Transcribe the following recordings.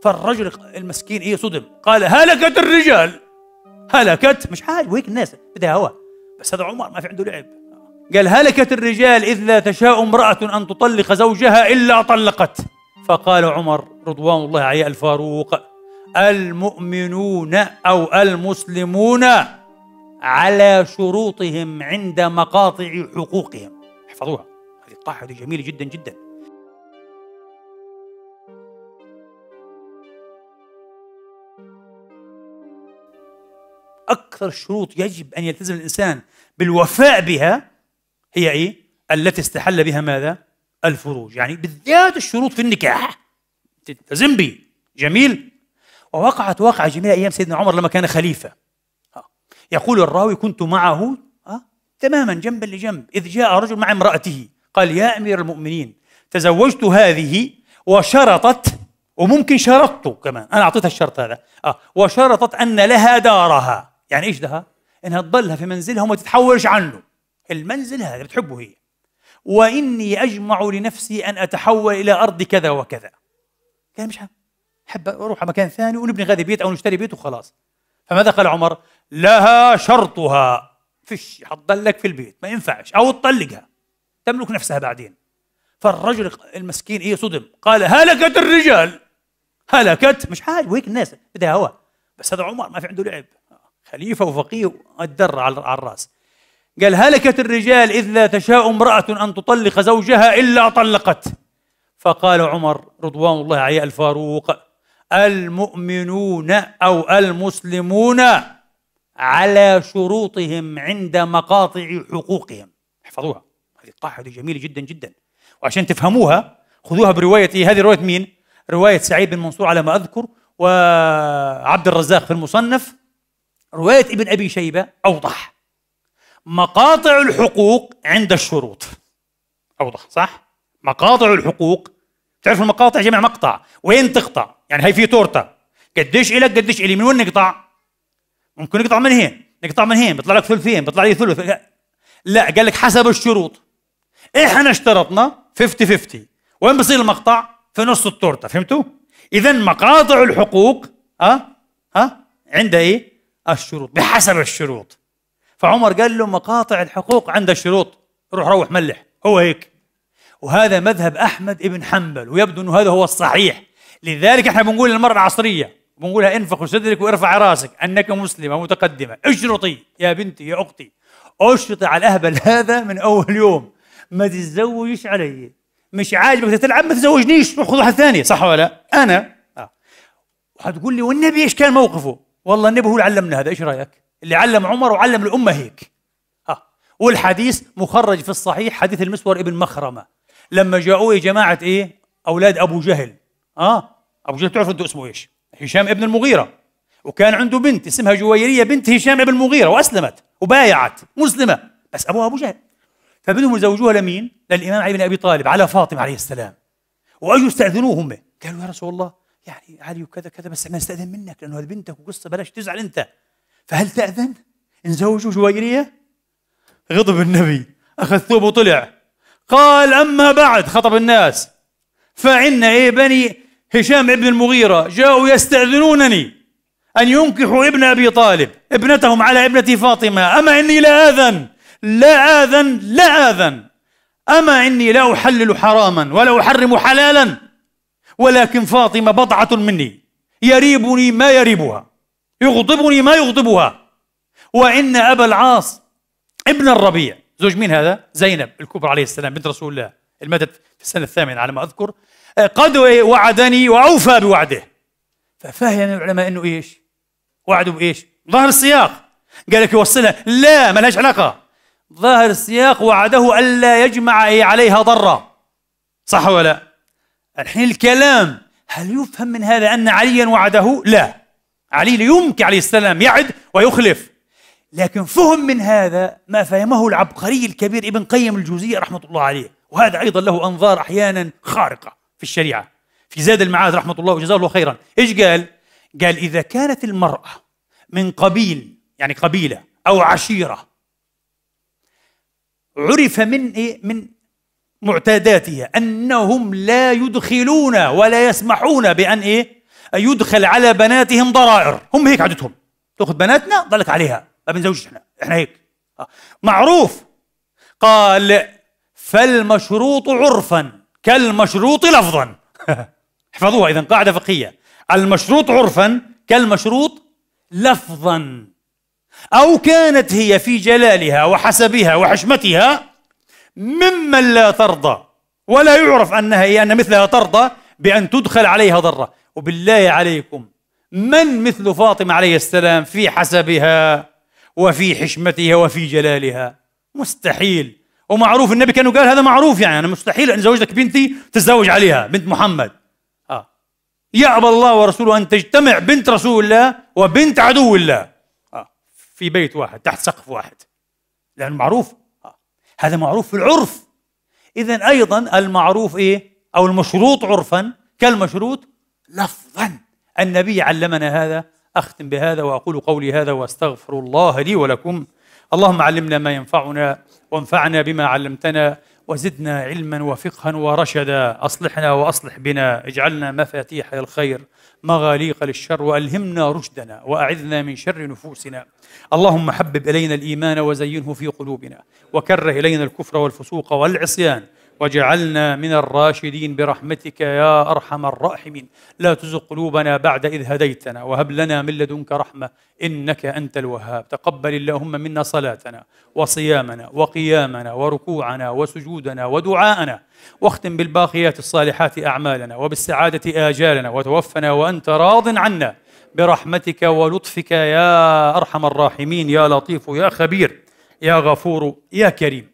فالرجل المسكين ايه صدم قال هلكت الرجال هلكت مش حاجه وهيك الناس بدها هوا بس هذا عمر ما في عنده لعب قال هلكت الرجال اذ لا تشاء امراه ان تطلق زوجها الا طلقت فقال عمر رضوان الله عليه الفاروق المؤمنون او المسلمون على شروطهم عند مقاطع حقوقهم احفظوها هذه الطاحه جميله جدا جدا أكثر شروط يجب أن يلتزم الإنسان بالوفاء بها هي إيه؟ التي استحل بها ماذا؟ الفروج يعني بالذات الشروط في النكاح تلتزم به جميل ووقعت واقعة جميلة أيام سيدنا عمر لما كان خليفة آه. يقول الراوي كنت معه آه، تماما جنبا لجنب إذ جاء رجل مع امرأته قال يا أمير المؤمنين تزوجت هذه وشرطت وممكن شرطت كمان أنا أعطيتها الشرط هذا آه وشرطت أن لها دارها يعني ايش ده؟ انها تضلها في منزلها وما تتحولش عنه المنزل هذا بتحبه هي واني اجمع لنفسي ان اتحول الى ارض كذا وكذا قال مش حابب حب اروح على مكان ثاني ونبني غادي بيت او نشتري بيت وخلاص فماذا قال عمر؟ لها شرطها فش حتضلك في البيت ما ينفعش او تطلقها تملك نفسها بعدين فالرجل المسكين ايه صدم قال هلكت الرجال هلكت مش حاجه وهيك الناس بدها هوا بس هذا عمر ما في عنده لعب خليفه وفقيه الدر على الراس قال هلكت الرجال اذ لا تشاء امراه ان تطلق زوجها الا طلقت فقال عمر رضوان الله عليه الفاروق المؤمنون او المسلمون على شروطهم عند مقاطع حقوقهم احفظوها هذه قاعده جميله جدا جدا وعشان تفهموها خذوها بروايه هذه روايه مين؟ روايه سعيد بن منصور على ما اذكر وعبد الرزاق في المصنف رواية ابن أبي شيبة أوضح مقاطع الحقوق عند الشروط أوضح صح؟ مقاطع الحقوق تعرف المقاطع جمع مقطع وين تقطع؟ يعني هي في تورتة قديش إلك قديش إلي من وين نقطع؟ ممكن نقطع من هين نقطع من هين بيطلع لك ثلثين بيطلع لي ثلث لا قال لك حسب الشروط احنا اشترطنا 50 50 وين بصير المقطع؟ في نص التورته فهمتوا؟ اذا مقاطع الحقوق ها أه؟ أه؟ ها عند ايه؟ الشروط بحسب الشروط فعمر قال له مقاطع الحقوق عند الشروط روح روح ملح هو هيك وهذا مذهب أحمد ابن حنبل ويبدو أنه هذا هو الصحيح لذلك احنا بنقول للمراه العصرية بنقولها انفخ صدرك وارفع راسك انك مسلمه متقدمه اشرطي يا بنتي يا اختي اشرطي على الاهبل هذا من اول يوم ما تتزوجش علي مش عاجبك تلعب ما تزوجنيش روح خذ واحد ثاني صح ولا لا؟ انا آه. وحتقول لي والنبي ايش كان موقفه والله النبي هو اللي علمنا هذا ايش رايك اللي علم عمر وعلم الامه هيك ها والحديث مخرج في الصحيح حديث المسور ابن مخرمه لما جاءوه يا جماعه ايه اولاد ابو جهل اه ابو جهل تعرف انتم اسمه ايش هشام ابن المغيره وكان عنده بنت اسمها جويريه بنت هشام ابن المغيره واسلمت وبايعت مسلمه بس ابوها ابو جهل فبدهم يزوجوها لمين؟ للامام علي بن ابي طالب على فاطمه عليه السلام واجوا استاذنوه هم قالوا يا رسول الله يعني علي وكذا كذا بس احنا نستاذن منك لانه هذه بنتك وقصه بلاش تزعل انت فهل تاذن انزوجوا جويريه غضب النبي اخذ ثوبه وطلع قال اما بعد خطب الناس فإن إيه بني هشام ابن المغيرة جاءوا يستأذنونني أن ينكحوا ابن أبي طالب ابنتهم على ابنتي فاطمة أما إني لا آذن لا آذن لا آذن أما إني لا أحلل حراما ولا أحرم حلالا ولكن فاطمة بضعة مني يريبني ما يريبها يغضبني ما يغضبها وإن أبا العاص ابن الربيع زوج مين هذا؟ زينب الكبرى عليه السلام بنت رسول الله الماتت في السنة الثامنة على ما أذكر آه، قد وعدني وأوفى بوعده ففهم العلماء أنه إيش؟ وعده بإيش؟ ظاهر السياق قال لك يوصلها لا ما لهاش علاقة ظاهر السياق وعده ألا يجمع عليها ضرا صح ولا لا؟ الحين الكلام هل يفهم من هذا أن عليا وعده؟ لا علي يمكن عليه السلام يعد ويخلف لكن فهم من هذا ما فهمه العبقري الكبير ابن قيم الجوزية رحمة الله عليه وهذا أيضا له أنظار أحيانا خارقة في الشريعة في زاد المعاد رحمة الله وجزاه الله خيرا إيش قال؟ قال إذا كانت المرأة من قبيل يعني قبيلة أو عشيرة عرف من إيه؟ من معتاداتها أنهم لا يدخلون ولا يسمحون بأن إيه أن يدخل على بناتهم ضرائر هم هيك عادتهم تأخذ بناتنا ضلك عليها ما بنزوجش إحنا إحنا هيك آه. معروف قال فالمشروط عرفا كالمشروط لفظا احفظوها إذا قاعدة فقهية المشروط عرفا كالمشروط لفظا أو كانت هي في جلالها وحسبها وحشمتها ممن لا ترضى ولا يعرف أنها هي أن مثلها ترضى بأن تدخل عليها ضرة وبالله عليكم من مثل فاطمة عليه السلام في حسبها وفي حشمتها وفي جلالها مستحيل ومعروف النبي كان قال هذا معروف يعني أنا مستحيل أن زوجتك بنتي تتزوج عليها بنت محمد آه. يا أبا الله ورسوله أن تجتمع بنت رسول الله وبنت عدو الله آه. في بيت واحد تحت سقف واحد لأنه معروف هذا معروف في العرف إذا أيضا المعروف إيه أو المشروط عرفا كالمشروط لفظا النبي علمنا هذا أختم بهذا وأقول قولي هذا وأستغفر الله لي ولكم اللهم علمنا ما ينفعنا وانفعنا بما علمتنا وزدنا علما وفقها ورشدا أصلحنا وأصلح بنا اجعلنا مفاتيح للخير مغاليق للشر وألهمنا رشدنا وأعذنا من شر نفوسنا اللهم حبب إلينا الإيمان وزينه في قلوبنا وكره إلينا الكفر والفسوق والعصيان واجعلنا من الراشدين برحمتك يا ارحم الراحمين لا تزغ قلوبنا بعد اذ هديتنا وهب لنا من لدنك رحمه انك انت الوهاب تقبل اللهم منا صلاتنا وصيامنا وقيامنا وركوعنا وسجودنا ودعاءنا واختم بالباقيات الصالحات اعمالنا وبالسعاده اجالنا وتوفنا وانت راض عنا برحمتك ولطفك يا ارحم الراحمين يا لطيف يا خبير يا غفور يا كريم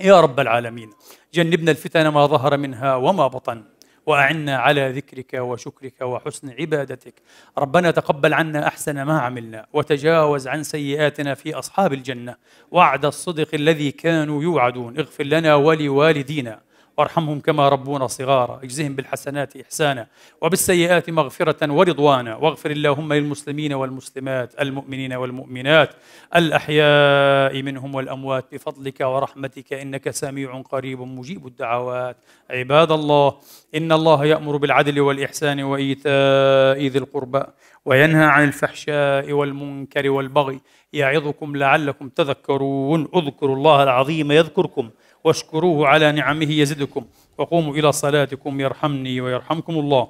يا رب العالمين جنبنا الفتن ما ظهر منها وما بطن واعنا على ذكرك وشكرك وحسن عبادتك ربنا تقبل عنا احسن ما عملنا وتجاوز عن سيئاتنا في اصحاب الجنه وعد الصدق الذي كانوا يوعدون اغفر لنا ولوالدينا وارحمهم كما ربونا صغارا اجزهم بالحسنات إحسانا وبالسيئات مغفرة ورضوانا واغفر اللهم للمسلمين والمسلمات المؤمنين والمؤمنات الأحياء منهم والأموات بفضلك ورحمتك إنك سميع قريب مجيب الدعوات عباد الله إن الله يأمر بالعدل والإحسان وإيتاء ذي القربى وينهى عن الفحشاء والمنكر والبغي يعظكم لعلكم تذكرون اذكروا الله العظيم يذكركم واشكروه على نعمه يزدكم وقوموا إلى صلاتكم يرحمني ويرحمكم الله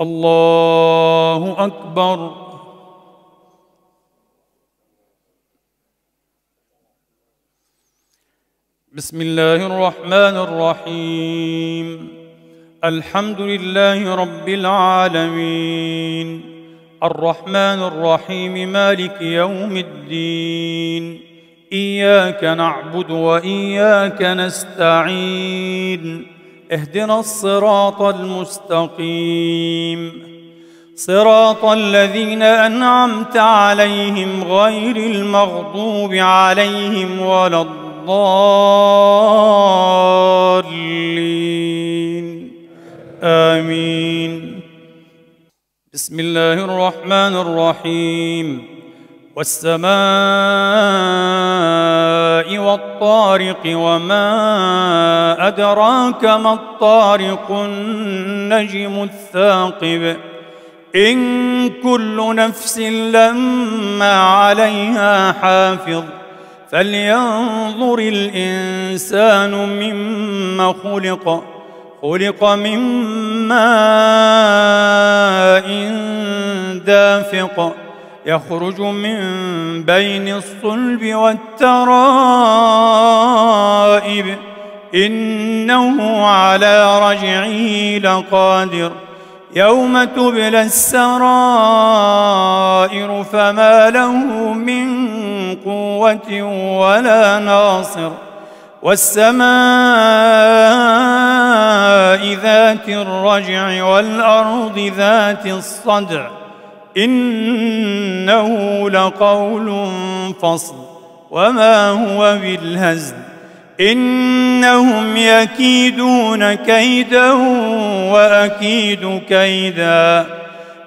الله أكبر بسم الله الرحمن الرحيم الحمد لله رب العالمين الرحمن الرحيم مالك يوم الدين اياك نعبد واياك نستعين اهدنا الصراط المستقيم صراط الذين انعمت عليهم غير المغضوب عليهم ولا الضالين امين بسم الله الرحمن الرحيم والسماء والطارق وما أدراك ما الطارق النجم الثاقب إن كل نفس لما عليها حافظ فلينظر الإنسان مما خلق خلق من ماء دافق يخرج من بين الصلب والترائب إنه على رجعه لقادر يوم تبلى السرائر فما له من قوة ولا ناصر والسماء ذات الرجع والأرض ذات الصدع إنه لقول فصل وما هو بالهزل إنهم يكيدون كيدا وأكيد كيدا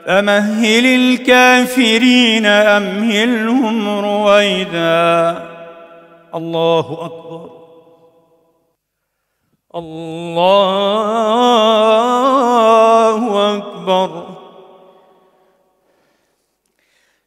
فمهل الكافرين أمهلهم رويدا الله أكبر الله أكبر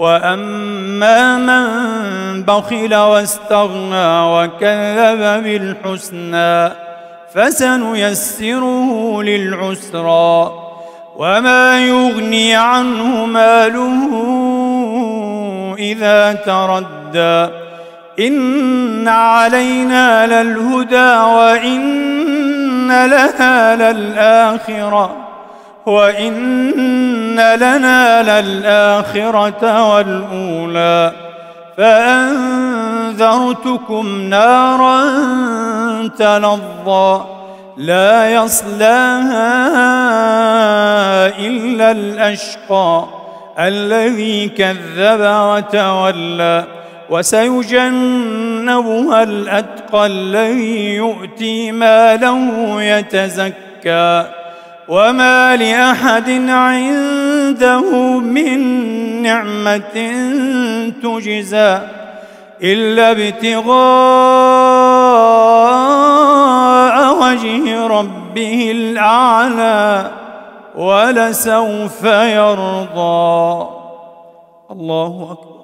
واما من بخل واستغنى وكذب بالحسنى فسنيسره للعسرى وما يغني عنه ماله اذا تردى ان علينا للهدى وان لها للاخره وإن لنا للآخرة والأولى فأنذرتكم نارا تلظى لا يصلاها إلا الأشقى الذي كذب وتولى وسيجنبها الأتقى الذي يؤتي ماله يتزكى وما لأحد عنده من نعمة تجزى إلا ابتغاء وجه ربه الأعلى ولسوف يرضى الله أكبر